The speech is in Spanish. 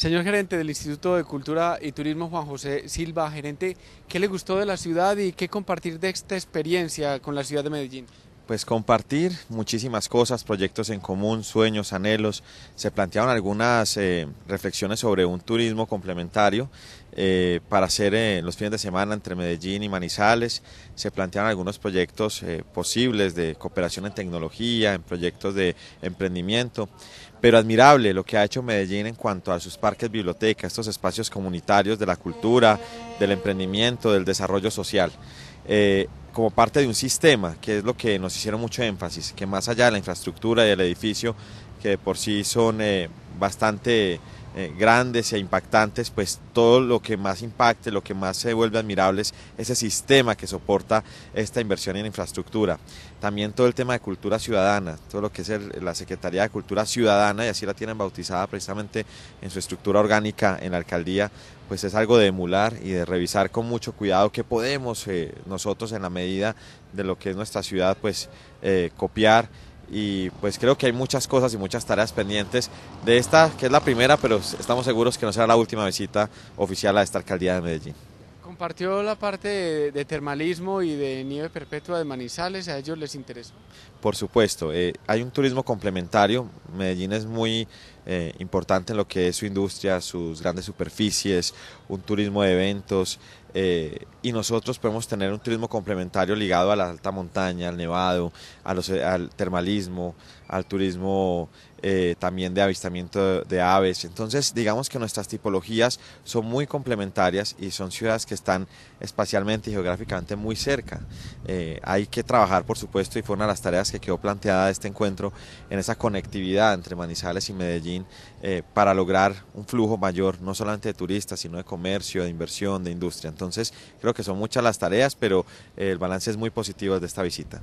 Señor gerente del Instituto de Cultura y Turismo Juan José Silva, gerente, ¿qué le gustó de la ciudad y qué compartir de esta experiencia con la ciudad de Medellín? Pues compartir muchísimas cosas, proyectos en común, sueños, anhelos. Se plantearon algunas eh, reflexiones sobre un turismo complementario eh, para hacer eh, los fines de semana entre Medellín y Manizales. Se plantean algunos proyectos eh, posibles de cooperación en tecnología, en proyectos de emprendimiento, pero admirable lo que ha hecho Medellín en cuanto a sus parques bibliotecas, estos espacios comunitarios de la cultura, del emprendimiento, del desarrollo social. como parte de un sistema, que es lo que nos hicieron mucho énfasis, que más allá de la infraestructura y el edificio, que por sí son bastante eh, grandes e impactantes, pues todo lo que más impacte, lo que más se vuelve admirable es ese sistema que soporta esta inversión en infraestructura. También todo el tema de cultura ciudadana, todo lo que es la Secretaría de Cultura Ciudadana, y así la tienen bautizada precisamente en su estructura orgánica en la alcaldía, pues es algo de emular y de revisar con mucho cuidado que podemos eh, nosotros en la medida de lo que es nuestra ciudad, pues eh, copiar y pues creo que hay muchas cosas y muchas tareas pendientes de esta, que es la primera, pero estamos seguros que no será la última visita oficial a esta alcaldía de Medellín. Compartió la parte de, termalismo y de nieve perpetua de Manizales, ¿a ellos les interesó? Por supuesto, eh, hay un turismo complementario, Medellín es muy eh, importante en lo que es su industria, sus grandes superficies, un turismo de eventos, eh, y nosotros podemos tener un turismo complementario ligado a la alta montaña, al nevado, al termalismo, al turismo eh, también de avistamiento de, aves. Entonces, digamos que nuestras tipologías son muy complementarias y son ciudades que están espacialmente y geográficamente muy cerca. Eh, hay que trabajar, por supuesto, y fue una de las tareas que quedó planteada este encuentro, en esa conectividad entre Manizales y Medellín para lograr un flujo mayor, no solamente de turistas, sino de comercio, de inversión, de industria. Entonces creo que son muchas las tareas, pero eh, el balance es muy positivo de esta visita.